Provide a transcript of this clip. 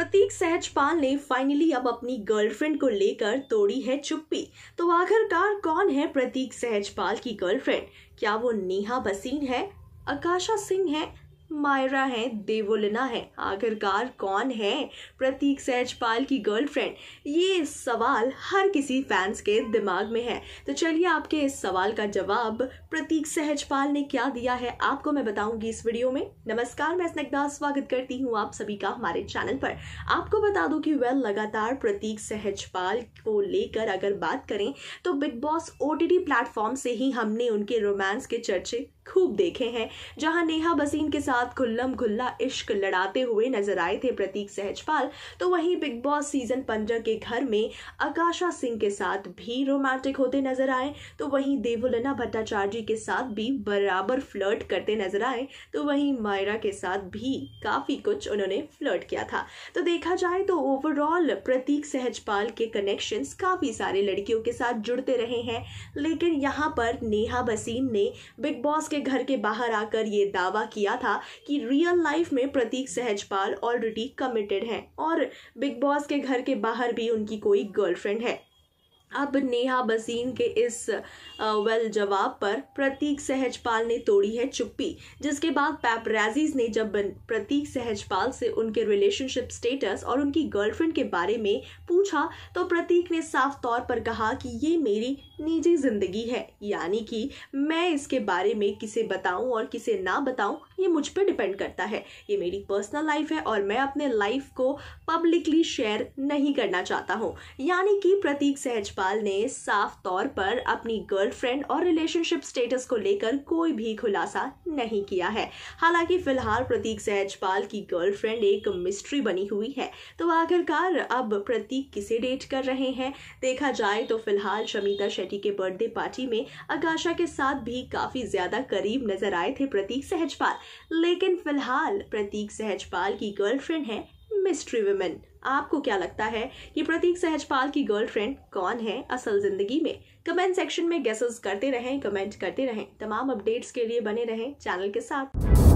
प्रतीक सहजपाल ने फाइनली अब अपनी गर्लफ्रेंड को लेकर तोड़ी है चुप्पी तो आखिरकार कौन है प्रतीक सहजपाल की गर्लफ्रेंड क्या वो नेहा बसीन है आकाशा सिंह है मायरा है देवोलना है आखिरकार कौन है प्रतीक सहजपाल की गर्लफ्रेंड ये सवाल हर किसी फैंस के दिमाग में है तो चलिए आपके इस सवाल का जवाब प्रतीक सहजपाल ने क्या दिया है आपको मैं बताऊंगी इस वीडियो में नमस्कार मैं स्नग्धा स्वागत करती हूँ आप सभी का हमारे चैनल पर आपको बता दूँ कि वेल लगातार प्रतीक सहजपाल को लेकर अगर बात करें तो बिग बॉस ओ प्लेटफॉर्म से ही हमने उनके रोमांस के चर्चे खूब देखे हैं जहां नेहा बसीन के साथ साथ खुल्लम खुल्ला इश्क लड़ाते हुए नजर आए थे प्रतीक सहजपाल तो वहीं बिग बॉस सीजन पंद्रह के घर में आकाशा सिंह के साथ भी रोमांटिक होते नजर आए तो वहीं देवोलना भट्टाचार्य के साथ भी बराबर फ्लर्ट करते नजर आए तो वहीं मायरा के साथ भी काफ़ी कुछ उन्होंने फ्लर्ट किया था तो देखा जाए तो ओवरऑल प्रतीक सहजपाल के कनेक्शन काफ़ी सारे लड़कियों के साथ जुड़ते रहे हैं लेकिन यहाँ पर नेहा बसीन ने बिग बॉस के घर के बाहर आकर ये दावा किया था कि रियल लाइफ में प्रतीक सहजपाल ऑलरेडी कमिटेड हैं और बिग बॉस के घर के बाहर भी उनकी कोई गर्लफ्रेंड है अब नेहा बसीन के इस वेल जवाब पर प्रतीक सहजपाल ने तोड़ी है चुप्पी जिसके बाद पैपराजीज ने जब प्रतीक सहजपाल से उनके रिलेशनशिप स्टेटस और उनकी गर्लफ्रेंड के बारे में पूछा तो प्रतीक ने साफ तौर पर कहा कि ये मेरी निजी जिंदगी है यानी कि मैं इसके बारे में किसे बताऊं और किसे ना बताऊं ये मुझ पर डिपेंड करता है ये मेरी पर्सनल लाइफ है और मैं अपने लाइफ को पब्लिकली शेयर नहीं करना चाहता हूँ यानी कि प्रतीक सहजपाल जायसवाल ने साफ तौर पर अपनी गर्लफ्रेंड और रिलेशनशिप स्टेटस को लेकर कोई भी खुलासा नहीं किया है हालांकि फिलहाल प्रतीक सहजपाल की गर्लफ्रेंड एक मिस्ट्री बनी हुई है तो आखिरकार अब प्रतीक किसे डेट कर रहे हैं देखा जाए तो फिलहाल शमिता शेट्टी के बर्थडे पार्टी में आकाशा के साथ भी काफी ज्यादा करीब नजर आए थे प्रतीक सहजपाल लेकिन फिलहाल प्रतीक सहजपाल की गर्लफ्रेंड है मिस्ट्री वुमेन आपको क्या लगता है कि प्रतीक सहजपाल की गर्लफ्रेंड कौन है असल जिंदगी में कमेंट सेक्शन में गेसेस करते रहें कमेंट करते रहें तमाम अपडेट्स के लिए बने रहें चैनल के साथ